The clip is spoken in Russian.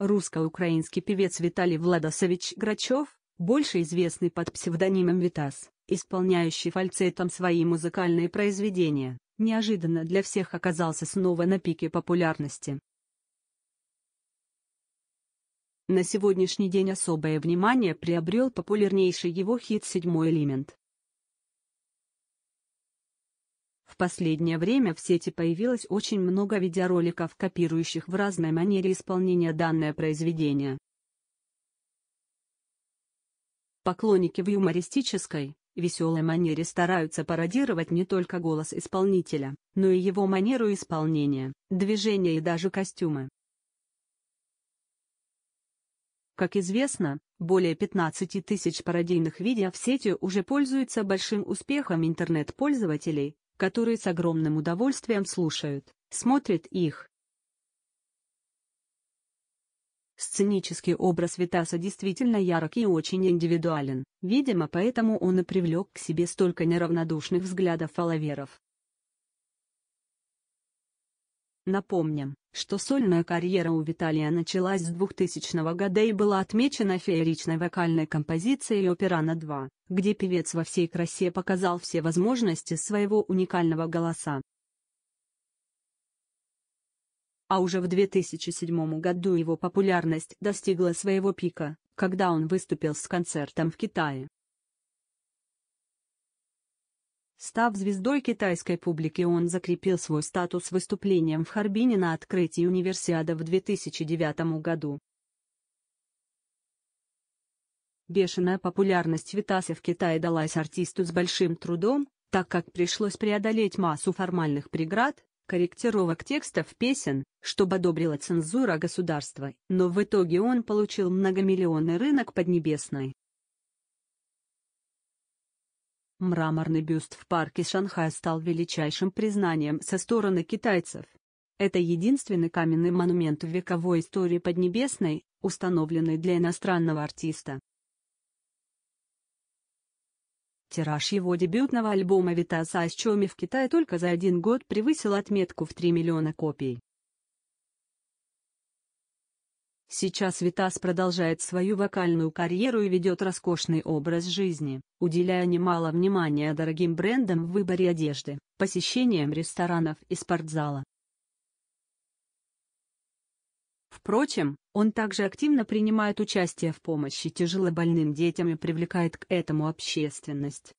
Русско-украинский певец Виталий Владосович Грачев, больше известный под псевдонимом Витас, исполняющий фальцетом свои музыкальные произведения, неожиданно для всех оказался снова на пике популярности. На сегодняшний день особое внимание приобрел популярнейший его хит «Седьмой элемент», последнее время в сети появилось очень много видеороликов, копирующих в разной манере исполнение данное произведение. Поклонники в юмористической, веселой манере стараются пародировать не только голос исполнителя, но и его манеру исполнения, движения и даже костюмы. Как известно, более 15 тысяч пародийных видео в сети уже пользуются большим успехом интернет-пользователей, которые с огромным удовольствием слушают, смотрят их. Сценический образ Витаса действительно ярок и очень индивидуален, видимо поэтому он и привлек к себе столько неравнодушных взглядов фалаверов. Напомним, что сольная карьера у Виталия началась с 2000 года и была отмечена фееричной вокальной композицией «Операна 2», где певец во всей красе показал все возможности своего уникального голоса. А уже в 2007 году его популярность достигла своего пика, когда он выступил с концертом в Китае. Став звездой китайской публики, он закрепил свой статус выступлением в Харбине на открытии универсиада в 2009 году. Бешеная популярность Витаса в Китае далась артисту с большим трудом, так как пришлось преодолеть массу формальных преград, корректировок текстов песен, чтобы одобрила цензура государства, но в итоге он получил многомиллионный рынок Поднебесной. Мраморный бюст в парке Шанхая стал величайшим признанием со стороны китайцев. Это единственный каменный монумент в вековой истории Поднебесной, установленный для иностранного артиста. Тираж его дебютного альбома «Витаса с Чоми» в Китае только за один год превысил отметку в 3 миллиона копий. Сейчас Витас продолжает свою вокальную карьеру и ведет роскошный образ жизни, уделяя немало внимания дорогим брендам в выборе одежды, посещениям ресторанов и спортзала. Впрочем, он также активно принимает участие в помощи тяжелобольным детям и привлекает к этому общественность.